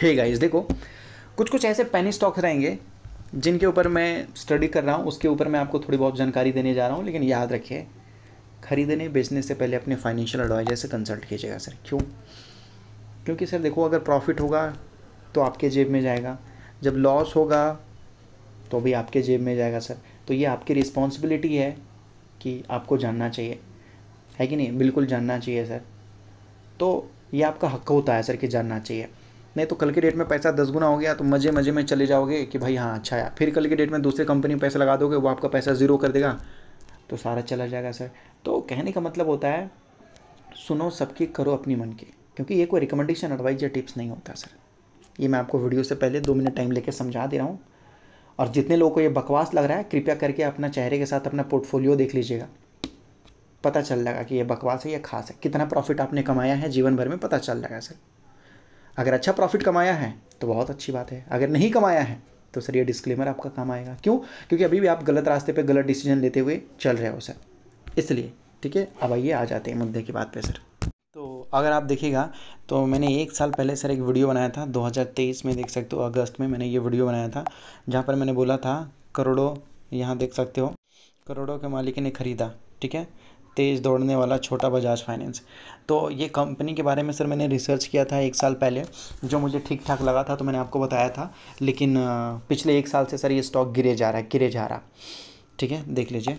hey guys देखो कुछ कुछ ऐसे पेनी स्टॉक्स रहेंगे जिनके ऊपर मैं स्टडी कर रहा हूँ उसके ऊपर मैं आपको थोड़ी बहुत जानकारी देने जा रहा हूँ लेकिन याद रखिए खरीदने बेचने से पहले अपने फाइनेंशियल एडवाइजर से कंसल्ट कीजिएगा सर क्यों क्योंकि सर देखो अगर प्रॉफिट होगा तो आपके जेब में जाएगा जब लॉस होगा तो भी आपके जेब में जाएगा सर तो ये आपकी रिस्पॉन्सिबिलिटी है कि आपको जानना चाहिए है कि नहीं बिल्कुल जानना चाहिए सर तो ये आपका हक होता है सर कि जानना चाहिए नहीं तो कल के डेट में पैसा दस गुना हो गया तो मज़े मज़े में चले जाओगे कि भाई हाँ अच्छा है फिर कल की डेट में दूसरे कंपनी में पैसा लगा दोगे वो आपका पैसा ज़ीरो कर देगा तो सारा चला जाएगा सर तो कहने का मतलब होता है सुनो सबकी करो अपनी मन की क्योंकि ये कोई रिकमेंडेशन एडवाइज या टिप्स नहीं होता सर ये मैं आपको वीडियो से पहले दो मिनट टाइम लेकर समझा दे रहा हूँ और जितने लोगों को ये बकवास लग रहा है कृपया करके अपना चेहरे के साथ अपना पोर्टफोलियो देख लीजिएगा पता चल जाएगा कि ये बकवास है या खास है कितना प्रॉफिट आपने कमाया है जीवन भर में पता चल जाएगा सर अगर अच्छा प्रॉफिट कमाया है तो बहुत अच्छी बात है अगर नहीं कमाया है तो सर ये डिस्क्लेमर आपका काम आएगा क्यों क्योंकि अभी भी आप गलत रास्ते पे गलत डिसीजन लेते हुए चल रहे हो सर इसलिए ठीक है अब आइए आ जाते हैं मुद्दे की बात पे सर तो अगर आप देखिएगा तो मैंने एक साल पहले सर एक वीडियो बनाया था 2023 में देख सकते हो अगस्त में मैंने ये वीडियो बनाया था जहाँ पर मैंने बोला था करोड़ों यहाँ देख सकते हो करोड़ों के मालिक ने ख़रीदा ठीक है तेज़ दौड़ने वाला छोटा बजाज फाइनेंस तो ये कंपनी के बारे में सर मैंने रिसर्च किया था एक साल पहले जो मुझे ठीक ठाक लगा था तो मैंने आपको बताया था लेकिन पिछले एक साल से सर ये स्टॉक गिरे जा रहा है गिरे जा रहा ठीक है देख लीजिए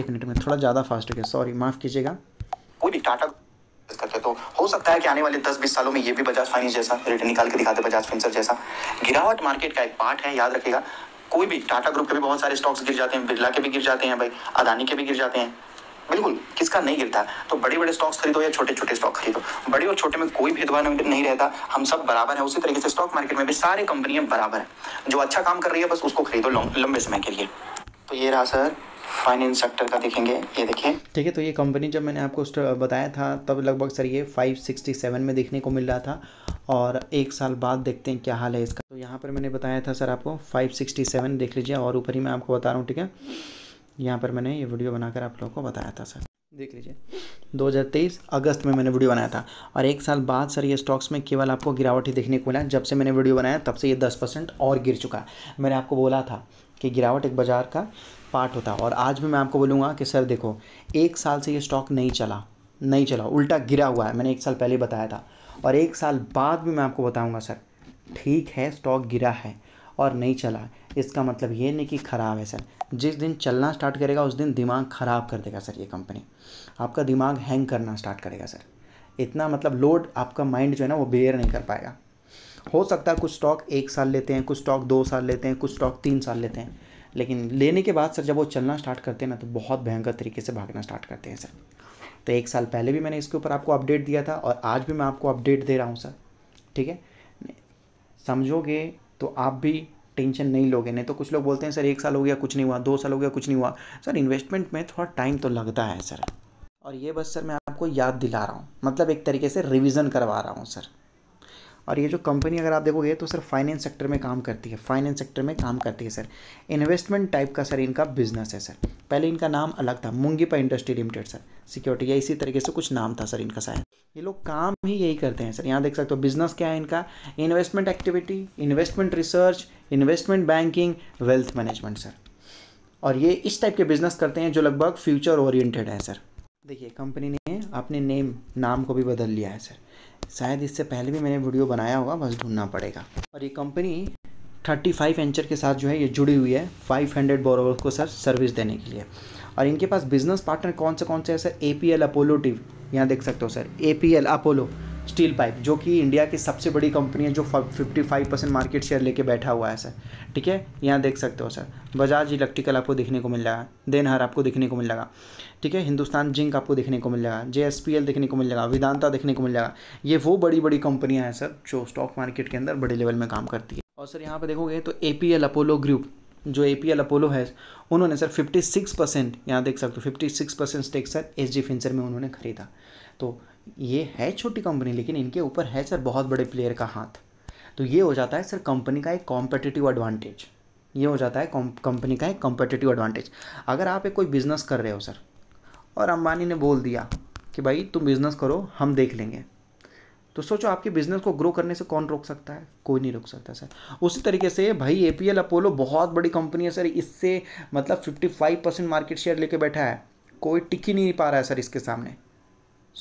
एक मिनट में थोड़ा ज़्यादा फास्ट हो गया सॉरी माफ़ कीजिएगा कोई भी टाटा करके तो हो सकता है कि आने वाले 10-20 सालों में ये भी बजाज फाइनेंस जैसा रिटर्न निकाल के दिखाते बजाज फिंसर जैसा गिरावट मार्केट का एक पार्ट है याद रखेगा कोई भी टाटा ग्रुप के भी बहुत सारे स्टॉक्स गिर जाते हैं बिरला के भी गिर जाते हैं भाई अदानी के भी गिर जाते हैं बिल्कुल किसका नहीं गिरता तो बड़े बड़े स्टॉक्स खरीदो या छोटे छोटे स्टॉक खरीदो बड़े और छोटे में कोई भेदभाव नहीं रहता हम सब बराबर है उसी तरीके से स्टॉक मार्केट में भी सारे कंपनियां बराबर है जो अच्छा काम कर रही है बस उसको खरीदो लंबे समय के लिए तो ये रहा सर फाइनेंस सेक्टर का देखेंगे ये देखिए ठीक है तो ये कंपनी जब मैंने आपको बताया था तब लगभग सर ये फाइव में देखने को मिल रहा था और एक साल बाद देखते हैं क्या हाल है इसका तो यहाँ पर मैंने बताया था सर आपको 567 देख लीजिए और ऊपर ही मैं आपको बता रहा हूँ ठीक है यहाँ पर मैंने ये वीडियो बनाकर आप लोगों को बताया था सर देख लीजिए 2023 अगस्त में मैंने वीडियो बनाया था और एक साल बाद सर ये स्टॉक्स में केवल आपको गिरावट ही देखने को मिला जब से मैंने वीडियो बनाया तब से ये 10 परसेंट और गिर चुका है मैंने आपको बोला था कि गिरावट एक बाज़ार का पार्ट होता है और आज भी मैं आपको बोलूँगा कि सर देखो एक साल से ये स्टॉक नहीं चला नहीं चला उल्टा गिरा हुआ है मैंने एक साल पहले बताया था और एक साल बाद भी मैं आपको बताऊंगा सर ठीक है स्टॉक गिरा है और नहीं चला इसका मतलब ये नहीं कि ख़राब है सर जिस दिन चलना स्टार्ट करेगा उस दिन दिमाग ख़राब कर देगा सर ये कंपनी आपका दिमाग हैंग करना स्टार्ट करेगा सर इतना मतलब लोड आपका माइंड जो है ना वो बेयर नहीं कर पाएगा हो सकता है कुछ स्टॉक एक साल लेते हैं कुछ स्टॉक दो साल लेते हैं कुछ स्टॉक तीन साल लेते हैं लेकिन लेने के बाद सर जब वो चलना स्टार्ट करते हैं ना तो बहुत भयंकर तरीके से भागना स्टार्ट करते हैं सर तो एक साल पहले भी मैंने इसके ऊपर आपको अपडेट दिया था और आज भी मैं आपको अपडेट दे रहा हूँ सर ठीक है समझोगे तो आप भी टेंशन नहीं लोगे नहीं तो कुछ लोग बोलते हैं सर एक साल हो गया कुछ नहीं हुआ दो साल हो गया कुछ नहीं हुआ सर इन्वेस्टमेंट में थोड़ा टाइम तो लगता है सर और ये बस सर मैं आपको याद दिला रहा हूँ मतलब एक तरीके से रिविज़न करवा रहा हूँ सर और ये जो कंपनी अगर आप देखोगे तो सर फाइनेंस सेक्टर में काम करती है फाइनेंस सेक्टर में काम करती है सर इन्वेस्टमेंट टाइप का सर इनका बिजनेस है सर पहले इनका नाम अलग था मुंगीपा इंडस्ट्री लिमिटेड सर सिक्योरिटी या इसी तरीके से कुछ नाम था सर इनका शायद ये लोग काम ही यही करते हैं सर यहाँ देख सकते हो बिजनेस क्या है इनका investment activity investment research investment banking wealth management sir और ये इस टाइप के बिजनेस करते हैं जो लगभग फ्यूचर ओरिएंटेड है सर देखिए कंपनी ने अपने नेम नाम को भी बदल लिया है सर शायद इससे पहले भी मैंने वीडियो बनाया होगा बस ढूंढना पड़ेगा और ये कंपनी 35 एंचर के साथ जो है ये जुड़ी हुई है 500 हंड्रेड को सर सर्विस देने के लिए और इनके पास बिजनेस पार्टनर कौन से कौन से है sir A P L Apollo टी यहाँ देख सकते हो sir A P L Apollo steel pipe जो कि इंडिया की सबसे बड़ी कंपनी है जो 55 परसेंट मार्केट शेयर लेके बैठा हुआ है सर ठीक है यहाँ देख सकते हो सर बजाज इलेक्ट्रिकल आपको देखने को मिल जाएगा देनहर आपको देखने को मिल जाएगा ठीक है हिंदुस्तान जिंक आपको देखने को मिल जाएगा जे देखने को मिल जाएगा वेदांता देखने को मिल जाएगा ये वो बड़ी बड़ी कंपनियाँ हैं सर जो स्टॉक मार्केट के अंदर बड़े लेवल में काम करती है और सर यहाँ पर देखोगे तो ए अपोलो ग्रुप जो ए पी एल अपोलो है उन्होंने सर 56 परसेंट यहाँ देख सकते हो 56 percent stake sir H D फिंसर में उन्होंने खरीदा तो ये है छोटी कंपनी लेकिन इनके ऊपर है सर बहुत बड़े प्लेयर का हाथ तो ये हो जाता है सर कंपनी का एक कॉम्पिटिटिव एडवांटेज ये हो जाता है कंपनी का एक कॉम्पिटिटिव एडवांटेज अगर आप एक कोई बिज़नेस कर रहे हो सर और अंबानी ने बोल दिया कि भाई तुम बिज़नेस करो हम देख लेंगे तो सोचो आपके बिज़नेस को ग्रो करने से कौन रोक सकता है कोई नहीं रोक सकता सर उसी तरीके से भाई ए पी एल अपोलो बहुत बड़ी कंपनी है सर इससे मतलब fifty five percent market share लेके बैठा है कोई टिक ही नहीं पा रहा है सर इसके सामने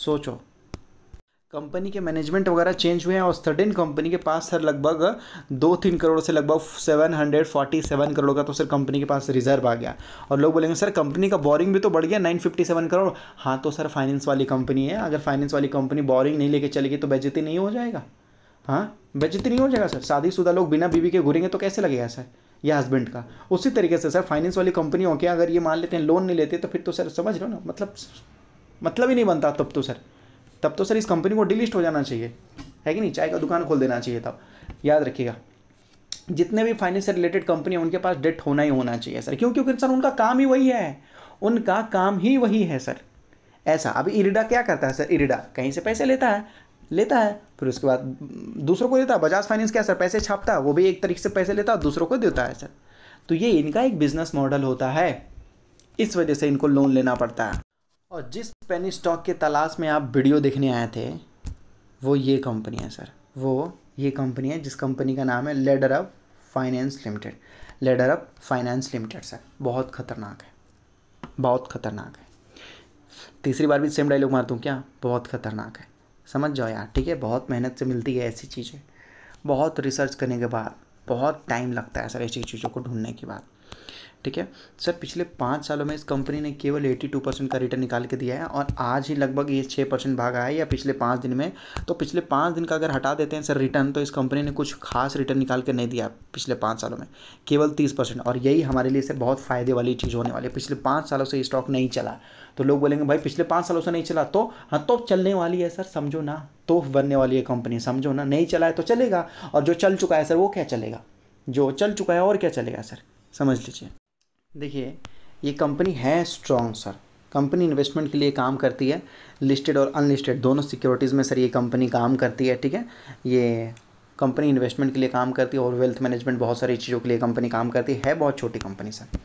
सोचो कंपनी के मैनेजमेंट वगैरह चेंज हुए हैं और सडन कंपनी के पास सर लगभग दो तीन करोड़ से लगभग seven hundred forty seven crore का तो सर कंपनी के पास रिजर्व आ गया और लोग बोलेंगे सर कंपनी का बोरिंग भी तो बढ़ गया नाइन फिफ्टी सेवन करोड़ हाँ तो सर फाइनेंस वाली कंपनी है अगर फाइनेंस वाली कंपनी बोरिंग नहीं लेके चलेगी तो बेजती नहीं हो जाएगा हाँ बेजती नहीं हो जाएगा सर शादीशुदा लोग बिना बीवी के घूरेंगे तो कैसे लगेगा सर या हस्बैंड का उसी तरीके से सर फाइनेंस वाली हो क्या अगर ये मान लेते हैं लोन नहीं लेते तो फिर तो सर समझ लो ना मतलब मतलब ही नहीं बनता तब तो सर तब तो सर इस कंपनी को डिलिस्ट हो जाना चाहिए है कि नहीं चाय का दुकान खोल देना चाहिए तब याद रखिएगा जितने भी फाइनेंस रिलेटेड कंपनी है उनके पास डेट होना ही होना चाहिए सर क्यों क्योंकि सर उनका काम ही वही है उनका काम ही वही है सर ऐसा अभी इरिडा क्या करता है सर इरिडा कहीं से पैसे लेता है लेता है फिर उसके बाद दूसरों को देता है बजाज फाइनेंस क्या सर पैसे छापता है वो भी एक तरीके से पैसे लेता है दूसरों को देता है सर तो ये इनका एक बिजनेस मॉडल होता है इस वजह से इनको लोन लेना पड़ता है और जिस पेनी स्टॉक के तलाश में आप वीडियो देखने आए थे वो ये कंपनी है सर वो ये कंपनी है जिस कंपनी का नाम है Ladder Up Finance Limited Ladder Up Finance Limited sir बहुत खतरनाक है बहुत खतरनाक है तीसरी बार भी सेम डायलॉग मार दूँ क्या बहुत खतरनाक है समझ जाओ यार ठीक है बहुत मेहनत से मिलती है ऐसी चीज़ें बहुत रिसर्च करने के बाद बहुत टाइम लगता है सर ऐसी चीज़ों को ढूंढने के बाद ठीक है सर पिछले पाँच सालों में इस कंपनी ने केवल एटी टू परसेंट का रिटर्न निकाल के दिया है और आज ही लगभग ये छः परसेंट भाग आया है या पिछले पाँच दिन में तो पिछले पाँच दिन का अगर हटा देते हैं सर रिटर्न तो इस कंपनी ने कुछ खास रिटर्न निकाल के नहीं दिया पिछले पाँच सालों में केवल तीस परसेंट और यही हमारे लिए सर बहुत फ़ायदे वाली चीज़ होने वाली है पिछले पाँच सालों से स्टॉक नहीं चला तो लोग बोलेंगे भाई पिछले पाँच सालों से नहीं चला तो हाँ तो चलने वाली है सर समझो ना तो बनने वाली है कंपनी समझो ना नहीं चला है तो चलेगा और जो चल चुका है सर वो क्या चलेगा जो चल चुका है और क्या चलेगा सर समझ लीजिए देखिए ये कंपनी है स्ट्रॉन्ग सर कंपनी इन्वेस्टमेंट के लिए काम करती है लिस्टेड और अनलिस्टेड दोनों सिक्योरिटीज़ में सर ये कंपनी काम करती है ठीक है ये कंपनी इन्वेस्टमेंट के लिए काम करती है और वेल्थ मैनेजमेंट बहुत सारी चीज़ों के लिए कंपनी काम करती है बहुत छोटी company sir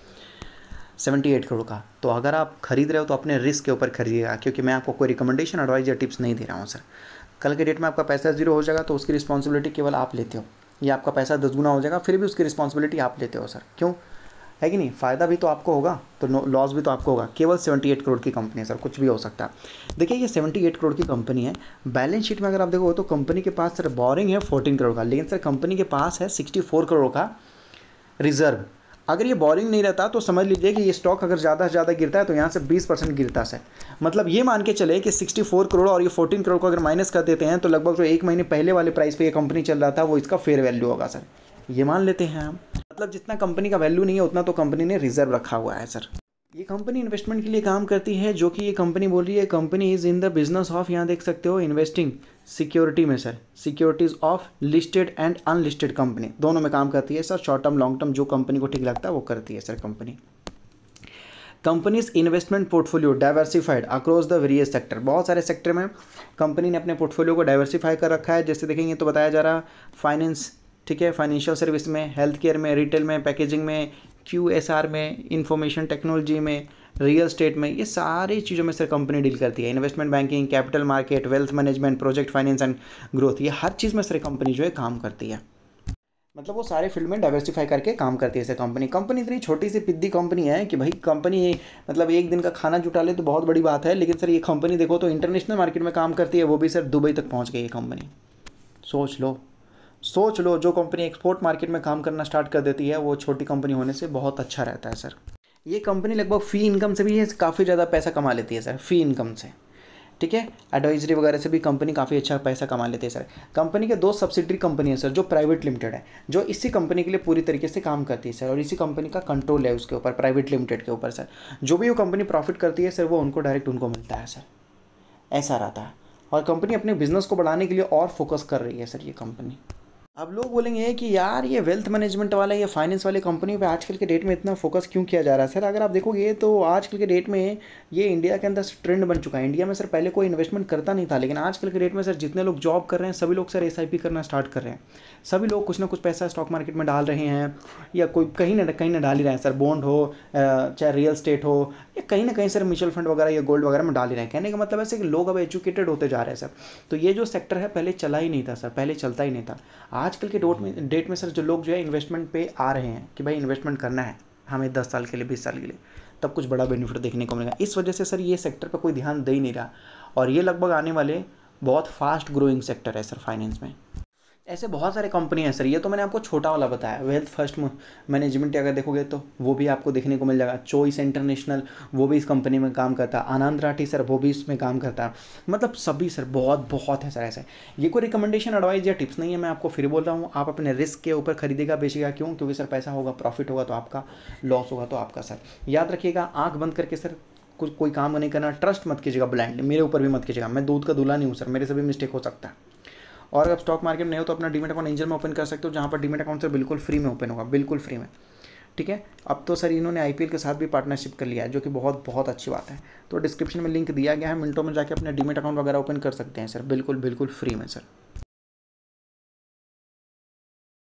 seventy eight crore का तो अगर आप खरीद रहे हो तो अपने रिस्क के ऊपर खरीदिएगा क्योंकि मैं आपको कोई रिकमेंडेशन एडवाइज या टिप्स नहीं दे रहा हूँ सर कल के डेट में आपका पैसा जीरो हो जाएगा तो उसकी रिस्पॉन्सिबिलिटी केवल आप लेते हो या आपका पैसा दस गुना हो जाएगा फिर भी उसकी रिस्पॉन्सिबिलिटी आप लेते हो सर क्यों है कि नहीं फ़ायदा भी तो आपको होगा तो लॉस भी तो आपको होगा केवल 78 करोड़ की कंपनी है सर कुछ भी हो सकता है देखिए ये 78 करोड़ की कंपनी है बैलेंस शीट में अगर आप देखो तो कंपनी के पास सर बोरिंग है 14 करोड़ का लेकिन सर कंपनी के पास है 64 करोड़ का रिजर्व अगर ये बॉरिंग नहीं रहता तो समझ लीजिए कि ये स्टॉक अगर ज़्यादा से ज़्यादा गिरता है तो यहाँ से 20 परसेंट गिरता है मतलब ये मान के चले कि 64 करोड़ और ये 14 करोड़ को अगर माइनस कर देते हैं तो लगभग जो एक महीने पहले वाले प्राइस पे ये कंपनी चल रहा था वो इसका फेयर वैल्यू होगा सर ये मान लेते हैं हम मतलब जितना कंपनी का वैल्यू नहीं है उतना तो कंपनी ने रिजर्व रखा हुआ है सर ये कंपनी इन्वेस्टमेंट के लिए काम करती है जो कि ये कंपनी बोल रही है company is in the business of यहाँ देख सकते हो इन्वेस्टिंग सिक्योरिटी में sir securities of listed and unlisted company दोनों में काम करती है sir short term long term जो कंपनी को ठीक लगता है वो करती है sir company companies investment portfolio diversified across the various sector बहुत सारे सेक्टर में कंपनी ने अपने पोर्टफोलियो को डाइवर्सिफाई कर रखा है जैसे देखेंगे तो बताया जा रहा फाइनेंस ठीक है फाइनेंशियल सर्विस में हेल्थ केयर में रिटेल में पैकेजिंग में क्यू एस आर में इंफॉर्मेशन टेक्नोलॉजी में रियल स्टेट में ये सारी चीज़ों में सर कंपनी डील करती है investment banking capital market wealth management project finance and growth ये हर चीज़ में सर कंपनी जो है काम करती है मतलब वो सारे फील्ड में डाइवर्सिफाई करके काम करती है ऐसे कंपनी कंपनी इतनी छोटी सी पिद्दी कंपनी है कि भाई कंपनी मतलब एक दिन का खाना जुटा ले तो बहुत बड़ी बात है लेकिन सर ये कंपनी देखो तो इंटरनेशनल मार्केट में काम करती है वो भी सर दुबई तक पहुँच गई है कंपनी सोच लो सोच लो जो कंपनी एक्सपोर्ट मार्केट में काम करना स्टार्ट कर देती है वो छोटी कंपनी होने से बहुत अच्छा रहता है सर ये कंपनी लगभग फ़ी इनकम से भी काफ़ी ज़्यादा पैसा कमा लेती है सर फ़ी इनकम से ठीक है एडवाइजरी वगैरह से भी कंपनी काफ़ी अच्छा पैसा कमा लेती है सर कंपनी के दो सब्सिडरी कंपनी है सर जो प्राइवेट लिमिटेड है जो इसी कंपनी के लिए पूरी तरीके से काम करती है सर और इसी कंपनी का कंट्रोल है उसके ऊपर प्राइवेट लिमिटेड के ऊपर सर जो भी वो कंपनी प्रॉफिट करती है सर वो उनको डायरेक्ट उनको मिलता है सर ऐसा रहता है और कंपनी अपने बिजनेस को बढ़ाने के लिए और फोकस कर रही है सर ये कंपनी अब लोग बोलेंगे कि यार ये वेल्थ मैनेजमेंट वाला या फाइनेंस वाले कंपनी पे आजकल के डेट में इतना फोकस क्यों किया जा रहा है सर अगर आप देखोगे तो आजकल के डेट में ये इंडिया के अंदर ट्रेंड बन चुका है इंडिया में सर पहले कोई इन्वेस्टमेंट करता नहीं था लेकिन आजकल के डेट में सर जितने लोग जॉब कर रहे हैं सभी लोग सर एस करना स्टार्ट कर रहे हैं सभी लोग कुछ ना कुछ पैसा स्टॉक मार्केट में डाल रहे हैं या कोई कहीं ना कहीं ना डाल ही रहे हैं सर बॉन्ड हो चाहे रियल स्टेट हो या कहीं ना कहीं सर म्यूचुअल फंड वगैरह या गोल्ड वगैरह में डाल ही रहे हैं कहने का मतलब ऐसे कि लोग अब एजुकेटेड होते जा रहे हैं सर तो ये जो सेक्टर है पहले चला ही नहीं था सर पहले चलता ही नहीं था आजकल के डोट में डेट में सर जो लोग जो है इन्वेस्टमेंट पे आ रहे हैं कि भाई इन्वेस्टमेंट करना है हमें दस साल के लिए बीस साल के लिए तब कुछ बड़ा बेनिफिट देखने को मिलेगा इस वजह से सर ये सेक्टर पर कोई ध्यान दे ही नहीं रहा और ये लगभग आने वाले बहुत फास्ट ग्रोइंग सेक्टर है सर फाइनेंस में ऐसे बहुत सारे कंपनी हैं सर ये तो मैंने आपको छोटा वाला बताया वेल्थ फर्स्ट मैनेजमेंट अगर देखोगे तो वो भी आपको देखने को मिल जाएगा चॉइस इंटरनेशनल वो भी इस कंपनी में काम करता है आनंद राठी सर वो भी इसमें काम करता है मतलब सभी सर बहुत बहुत है सर ऐसे ये कोई रिकमेंडेशन एडवाइस या टिप्स नहीं है मैं आपको फिर बोल रहा हूँ आप अपने रिस्क के ऊपर खरीदेगा बेचेगा क्यों क्योंकि सर पैसा होगा प्रॉफिट होगा तो आपका लॉस होगा तो आपका सर याद रखिएगा आँख बंद करके सर कुछ कोई काम नहीं करना ट्रस्ट मत कीजिएगा ब्लाइंड मेरे ऊपर भी मत कीजिएगा मैं दूध का दूल्हा नहीं हूँ सर मेरे से भी मिस्टेक हो सकता है और अगर स्टॉक मार्केट में हो तो अपना डीमेट अकाउंट एंजल में ओपन कर सकते हो जहाँ पर डीमेट अकाउंट से बिल्कुल फ्री में ओपन होगा बिल्कुल फ्री में ठीक है अब तो सर इन्होंने आई के साथ भी पार्टनरशिप कर लिया है जो कि बहुत बहुत अच्छी बात है तो डिस्क्रिप्शन में लिंक दिया गया है मिनटों में जाकर अपने डीमेट अकाउंट वगैरह ओपन कर सकते हैं सर बिल्कुल बिल्कुल फ्री में सर